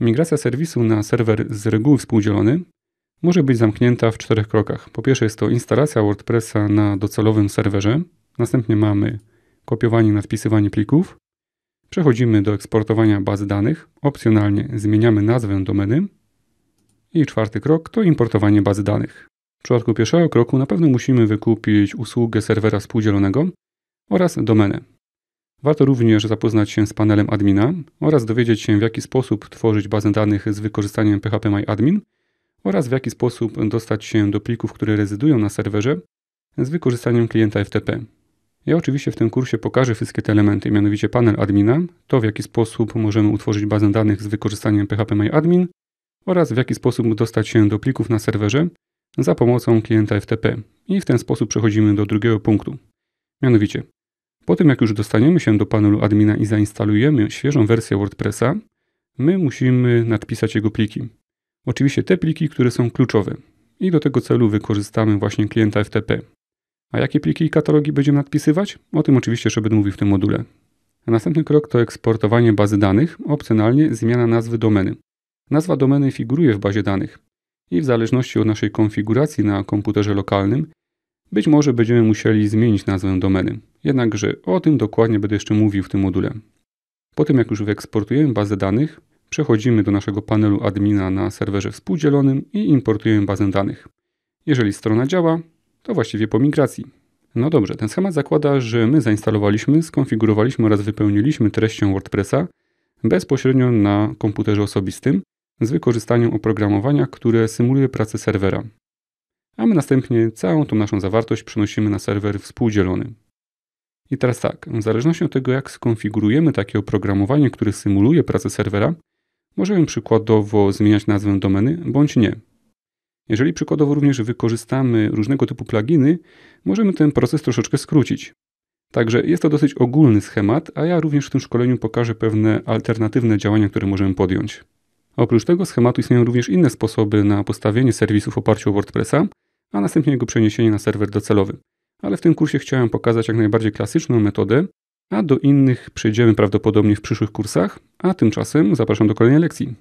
Migracja serwisu na serwer z reguły współdzielony może być zamknięta w czterech krokach. Po pierwsze jest to instalacja WordPressa na docelowym serwerze. Następnie mamy kopiowanie, i nadpisywanie plików. Przechodzimy do eksportowania bazy danych. Opcjonalnie zmieniamy nazwę domeny. I czwarty krok to importowanie bazy danych. W przypadku pierwszego kroku na pewno musimy wykupić usługę serwera współdzielonego oraz domenę. Warto również zapoznać się z panelem admina oraz dowiedzieć się, w jaki sposób tworzyć bazę danych z wykorzystaniem PHP MyAdmin oraz w jaki sposób dostać się do plików, które rezydują na serwerze z wykorzystaniem klienta FTP. Ja oczywiście w tym kursie pokażę wszystkie te elementy, mianowicie panel admina, to w jaki sposób możemy utworzyć bazę danych z wykorzystaniem PHP MyAdmin oraz w jaki sposób dostać się do plików na serwerze za pomocą klienta FTP. I w ten sposób przechodzimy do drugiego punktu, mianowicie po tym, jak już dostaniemy się do panelu admina i zainstalujemy świeżą wersję WordPressa, my musimy nadpisać jego pliki. Oczywiście te pliki, które są kluczowe. I do tego celu wykorzystamy właśnie klienta FTP. A jakie pliki i katalogi będziemy nadpisywać? O tym oczywiście jeszcze będę mówił w tym module. A następny krok to eksportowanie bazy danych, opcjonalnie zmiana nazwy domeny. Nazwa domeny figuruje w bazie danych i w zależności od naszej konfiguracji na komputerze lokalnym być może będziemy musieli zmienić nazwę domeny, jednakże o tym dokładnie będę jeszcze mówił w tym module. Po tym jak już wyeksportujemy bazę danych, przechodzimy do naszego panelu admina na serwerze współdzielonym i importujemy bazę danych. Jeżeli strona działa, to właściwie po migracji. No dobrze, ten schemat zakłada, że my zainstalowaliśmy, skonfigurowaliśmy oraz wypełniliśmy treścią WordPressa bezpośrednio na komputerze osobistym z wykorzystaniem oprogramowania, które symuluje pracę serwera a my następnie całą tą naszą zawartość przenosimy na serwer współdzielony. I teraz tak, w zależności od tego, jak skonfigurujemy takie oprogramowanie, które symuluje pracę serwera, możemy przykładowo zmieniać nazwę domeny bądź nie. Jeżeli przykładowo również wykorzystamy różnego typu pluginy, możemy ten proces troszeczkę skrócić. Także jest to dosyć ogólny schemat, a ja również w tym szkoleniu pokażę pewne alternatywne działania, które możemy podjąć. Oprócz tego schematu istnieją również inne sposoby na postawienie serwisów w oparciu o WordPressa, a następnie jego przeniesienie na serwer docelowy. Ale w tym kursie chciałem pokazać jak najbardziej klasyczną metodę, a do innych przejdziemy prawdopodobnie w przyszłych kursach, a tymczasem zapraszam do kolejnej lekcji.